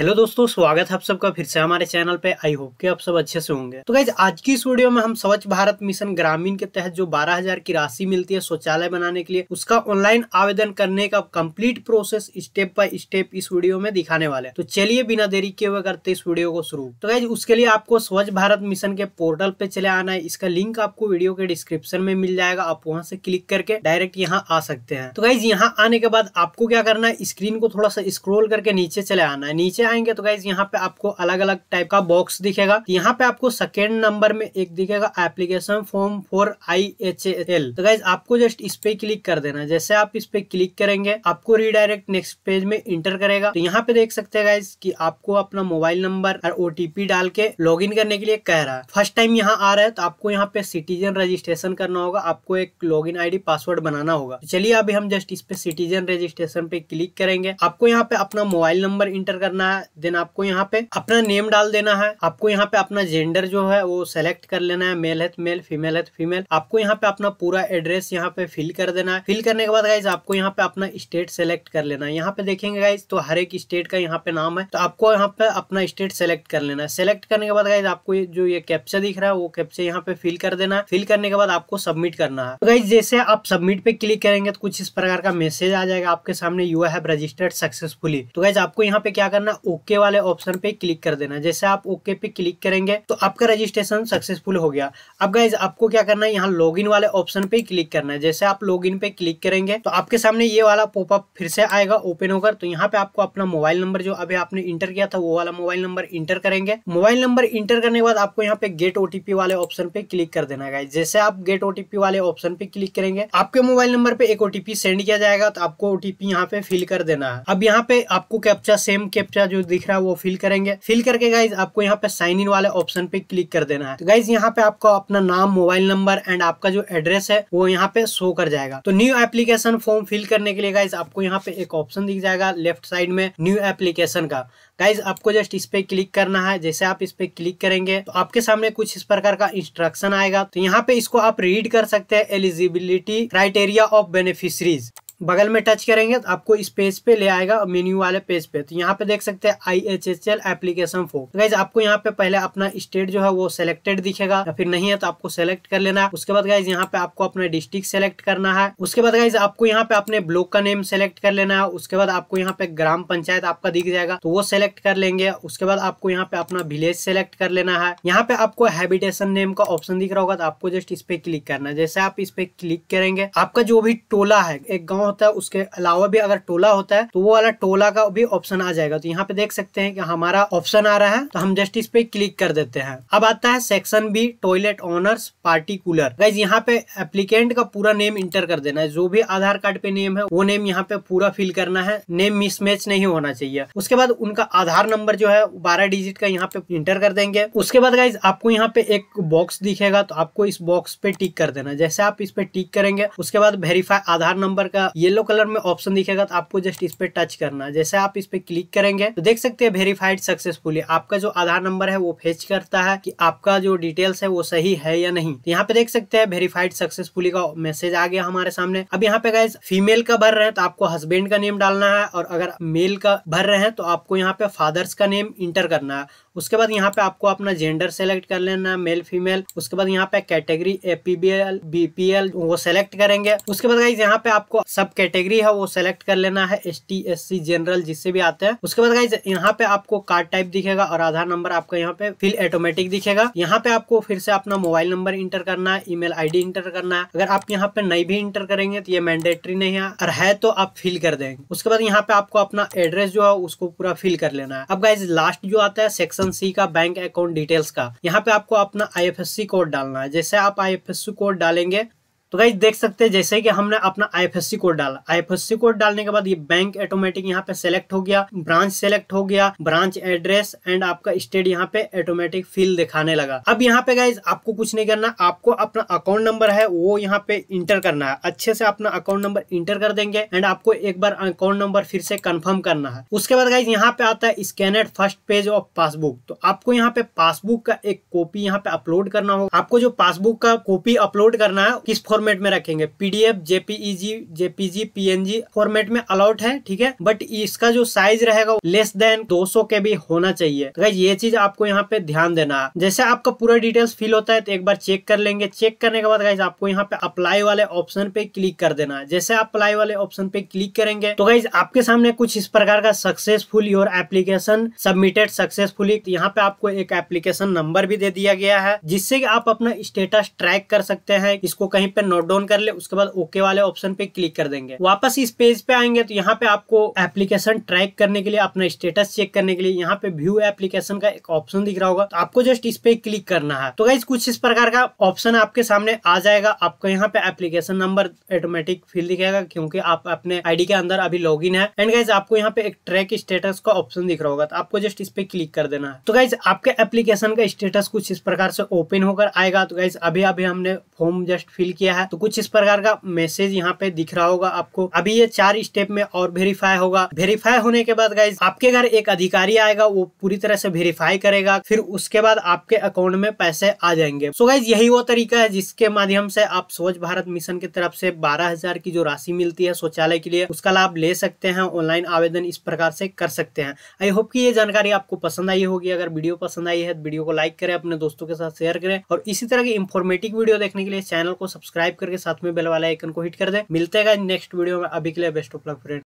hello दोस्तों स्वागत है आप सबका फिर से हमारे चैनल पे आई होप कि आप सब अच्छे से होंगे तो गाइज आज की इस वीडियो में हम स्वच्छ भारत मिशन ग्रामीण के तहत जो 12000 की राशि मिलती है शौचालय बनाने के लिए उसका ऑनलाइन आवेदन करने का complete process step by step इस वीडियो में दिखाने वाले तो चलिए बिना देरी के हुए करते इस वीडियो को शुरू तो गाइज उसके लिए आपको स्वच्छ भारत मिशन के पोर्टल पे चले आना है इसका लिंक आपको वीडियो के डिस्क्रिप्शन में मिल जाएगा आप वहाँ से क्लिक करके डायरेक्ट यहाँ आ सकते हैं तो गाइज यहाँ आने के बाद आपको क्या करना है स्क्रीन को थोड़ा सा स्क्रोल करके नीचे चले आना है नीचे जाएंगे तो गाइज यहाँ पे आपको अलग अलग टाइप का बॉक्स दिखेगा यहाँ पे आपको सेकेंड नंबर में एक दिखेगा application form for I H L तो गाइज आपको जस्ट इस पे क्लिक कर देना जैसे आप इस पे क्लिक करेंगे आपको रिडायरेक्ट नेक्स्ट पेज में इंटर करेगा तो यहाँ पे देख सकते हैं गाइज कि आपको अपना मोबाइल नंबर और ओटीपी डाल के लॉग करने के लिए कह रहा है फर्स्ट टाइम यहाँ आ रहा है तो आपको यहाँ पे सिटीजन रजिस्ट्रेशन करना होगा आपको एक लॉग इन डी पासवर्ड बनाना होगा तो चलिए अभी हम जस्ट इस पे सिटीजन रजिस्ट्रेशन पे क्लिक करेंगे आपको यहाँ पे अपना मोबाइल नंबर इंटर करना है है देन आपको यहाँ पे अपना नेम डाल देना है आपको यहाँ पे अपना जेंडर जो है वो सेलेक्ट कर लेना है मेल है तो मेल फीमेल है तो फीमेल आपको यहाँ पे अपना पूरा एड्रेस यहाँ पे फिल कर देना है फिल करने के बाद गाइज आपको यहाँ पे अपना स्टेट सेलेक्ट कर लेना है यहाँ पे देखेंगे गाइज तो हर एक स्टेट का यहाँ पे नाम है तो आपको यहाँ पे अपना स्टेट सेलेक्ट कर लेना है सेलेक्ट करने के बाद गाइज आपको जो ये कैप्चा दिख रहा है वो कैप्चा यहाँ पे फिल कर देना है फिल करने के बाद आपको सबमिट करना है तो गाइज जैसे आप सबमिट पे क्लिक करेंगे तो कुछ इस प्रकार का मैसेज आ जाएगा आपके सामने यू हैव रजिस्टर्ड सक्सेसफुली तो गाइज आपको यहाँ पे क्या करना ओके वाले ऑप्शन पे क्लिक कर देना जैसे आप ओके पे क्लिक करेंगे तो आपका रजिस्ट्रेशन सक्सेसफुल हो गया अब गाइज आपको क्या करना है यहाँ लॉग वाले ऑप्शन पे क्लिक करना है जैसे आप लॉग पे क्लिक करेंगे तो आपके सामने ये वाला पोपअप फिर से आएगा ओपन होकर तो यहाँ पे आपको अपना मोबाइल नंबर जो अभी आपने इंटर किया था वो वाला मोबाइल नंबर इंटर करेंगे मोबाइल नंबर इंटर करने के बाद आपको यहाँ पे गेट ओटीपी वाले ऑप्शन पे क्लिक कर देना गाइज जैसे आप गेट ओटीपी वाले ऑप्शन पे क्लिक करेंगे आपके मोबाइल नंबर पे एक ओटीपी सेंड किया जाएगा तो आपको ओटीपी यहाँ पे फिल कर देना है अब यहाँ पे आपको कैप्चा सेम कैप्चा जो दिख रहा है वो फिल करेंगे फिल करके गाइज आपको यहाँ पे साइन इन वाले ऑप्शन पे क्लिक कर देना है तो गाइज यहाँ पे आपको अपना नाम मोबाइल नंबर एंड आपका जो एड्रेस है वो यहाँ पे शो कर जाएगा तो न्यू एप्लीकेशन फॉर्म फिल करने के लिए गाइज आपको यहाँ पे एक ऑप्शन दिख जाएगा लेफ्ट साइड में न्यू एप्लीकेशन का गाइज आपको जस्ट इस पे क्लिक करना है जैसे आप इस पे क्लिक करेंगे तो आपके सामने कुछ इस प्रकार का इंस्ट्रक्शन आएगा तो यहाँ पे इसको आप रीड कर सकते हैं एलिजिबिलिटी क्राइटेरिया ऑफ बेनिफिशरीज बगल में टच करेंगे तो आपको इस पेज पे ले आएगा मेन्यू वाले पेज पे तो यहाँ पे देख सकते हैं I H H L application for तो गाइज आपको यहाँ पे पहले अपना स्टेट जो है वो सिलेक्टेड दिखेगा या फिर नहीं है तो आपको सेलेक्ट कर लेना है उसके बाद गाइज यहाँ पे आपको अपना डिस्ट्रिक्ट सेलेक्ट करना है उसके बाद गाइज आपको यहाँ पे अपने ब्लॉक का नेम सेलेक्ट कर लेना है उसके बाद आपको यहाँ पे ग्राम पंचायत आपका दिख जाएगा तो वो सिलेक्ट कर लेंगे उसके बाद आपको यहाँ पे अपना विलेज सेलेक्ट कर लेना है यहाँ पे आपको हैबिटेशन नेम का ऑप्शन दिख रहा होगा तो आपको जस्ट इस पे क्लिक करना है जैसे आप इस पे क्लिक करेंगे आपका जो भी टोला है एक गाँव होता है उसके अलावा भी अगर टोला होता है तो वो वाला टोला का भी ऑप्शन आ जाएगा तो यहाँ पे देख सकते हैं कि हमारा ऑप्शन आ रहा है तो हम जस्ट इस पे क्लिक कर देते हैं अब आता है section B toilet owners particular guys यहाँ पे एप्लीकेंट का पूरा नेम इंटर कर देना है जो भी आधार कार्ड पे नेम है वो नेम यहाँ पे पूरा फिल करना है नेम मिसमैच नहीं होना चाहिए उसके बाद उनका आधार नंबर जो है बारह डिजिट का यहाँ पे इंटर कर देंगे उसके बाद गाइज आपको यहाँ पे एक बॉक्स दिखेगा तो आपको इस बॉक्स पे टिक कर देना जैसे आप इस पे टिक करेंगे उसके बाद वेरीफाई आधार नंबर का येलो कलर में ऑप्शन दिखेगा तो आपको जस्ट इस पर टच करना है जैसे आप इस पर क्लिक करेंगे तो देख सकते हैं वेरीफाइड सक्सेसफुली आपका जो आधार नंबर है वो फेच करता है कि आपका जो डिटेल्स है वो सही है या नहीं तो यहाँ पे देख सकते हैं वेरीफाइड सक्सेसफुली का मैसेज आ गया हमारे सामने अब यहाँ पे गए फीमेल का भर रहे हैं तो आपको हस्बैंड का नेम डालना है और अगर मेल का भर रहे हैं तो आपको यहाँ पे फादर्स का नेम इंटर करना है उसके बाद यहाँ पे आपको अपना जेंडर सेलेक्ट कर लेना है मेल फीमेल उसके बाद यहाँ पे कैटेगरी एपीबीएल बीपीएल बी पी एल वो सेलेक्ट करेंगे उसके बाद यहाँ पे आपको सब सब कैटेगरी है वो सेलेक्ट कर लेना है S T S C general जिससे भी आते हैं उसके बाद गाइज यहाँ पे आपको कार्ड टाइप दिखेगा और आधार नंबर आपका यहाँ पे फिल ऑटोमेटिक दिखेगा यहाँ पे आपको फिर से अपना मोबाइल नंबर इंटर करना है ईमेल आईडी इंटर करना है अगर आप यहाँ पे नहीं भी इंटर करेंगे तो ये मैंडेटरी नहीं है और है तो आप फिल कर देंगे उसके बाद यहाँ पे आपको अपना एड्रेस जो है उसको पूरा फिल कर लेना है अब गाइज लास्ट जो आता है सेक्शन सी का बैंक अकाउंट डिटेल्स का यहाँ पे आपको अपना आई कोड डालना है जैसे आप आई कोड डालेंगे तो गाइज देख सकते हैं जैसे कि हमने अपना आईएफएससी कोड डाला आईएफएससी कोड डालने के बाद ये बैंक ऑटोमेटिक यहाँ पे सेलेक्ट हो गया ब्रांच सेलेक्ट हो गया ब्रांच एड्रेस एंड आपका स्टेट यहाँ पे ऑटोमेटिक फिल दिखाने लगा अब यहाँ पे गाइज आपको कुछ नहीं करना आपको अपना अकाउंट नंबर है वो यहाँ पे इंटर करना है अच्छे से अपना अकाउंट नंबर इंटर कर देंगे एंड आपको एक बार अकाउंट नंबर फिर से कन्फर्म करना है उसके बाद गाइज यहाँ पे आता है scanned first page of passbook तो आपको यहाँ पे पासबुक का एक कॉपी यहाँ पे अपलोड करना होगा आपको जो पासबुक का कॉपी अपलोड करना है किस फॉर्मेट में रखेंगे PDF JPEG JPG PNG format में अलाउट है ठीक है बट इसका जो साइज रहेगा लेस देन 200 के भी होना चाहिए तो ये चीज आपको यहाँ पे ध्यान देना है जैसे आपका पूरा डिटेल्स फिल होता है तो एक बार चेक कर लेंगे चेक करने के बाद गाइज आपको यहाँ पे अप्लाई वाले ऑप्शन पे क्लिक कर देना है जैसे अप्लाई वाले ऑप्शन पे क्लिक करेंगे तो गाइज आपके सामने कुछ इस प्रकार का successful your application submitted successfully यहाँ पे आपको एक एप्लीकेशन नंबर भी दे दिया गया है जिससे आप अपना स्टेटस ट्रैक कर सकते हैं इसको कहीं पे नोट डाउन कर ले उसके बाद ओके वाले ऑप्शन पे क्लिक कर देंगे वापस इस पेज पे आएंगे तो यहाँ पे आपको एप्लीकेशन ट्रैक करने के लिए अपना स्टेटस चेक करने के लिए यहाँ पे व्यू एप्लीकेशन का एक ऑप्शन दिख रहा होगा तो आपको जस्ट इस पे क्लिक करना है तो गाइज कुछ इस प्रकार का ऑप्शन आपके सामने आ जाएगा आपको यहाँ पे एप्लीकेशन नंबर ऑटोमेटिक फिल दिखेगा क्योंकि आप अपने आईडी के अंदर अभी लॉग है एंड गाइज आपको यहाँ पे एक ट्रैक स्टेटस का ऑप्शन दिख रहा होगा तो आपको जस्ट इस पे क्लिक कर देना है तो गाइज आपके एप्लीकेशन का स्टेटस कुछ इस प्रकार से ओपन होकर आएगा तो गाइज अभी अभी हमने फॉर्म जस्ट फिल किया है है तो कुछ इस प्रकार का मैसेज यहाँ पे दिख रहा होगा आपको अभी ये चार स्टेप में और वेरीफाई होगा वेरीफाई होने के बाद गाइज आपके घर एक अधिकारी आएगा वो पूरी तरह से वेरीफाई करेगा फिर उसके बाद आपके अकाउंट में पैसे आ जाएंगे सो गाइज यही वो तरीका है जिसके माध्यम से आप स्वच्छ भारत मिशन की तरफ से बारह हजार की जो राशि मिलती है शौचालय के लिए उसका लाभ ले सकते हैं ऑनलाइन आवेदन इस प्रकार से कर सकते हैं आई होप की ये जानकारी आपको पसंद आई होगी अगर वीडियो पसंद आई है तो वीडियो को लाइक करें अपने दोस्तों के साथ शेयर करें और इसी तरह की इन्फॉर्मेटिव वीडियो देखने के लिए चैनल को सब्सक्राइब सब्सक्राइब करके साथ में बेल वाला आइकन को हिट कर दे मिलते हैं नेक्स्ट वीडियो में अभी के लिए बेस्ट ऑफ लक फ्रेंड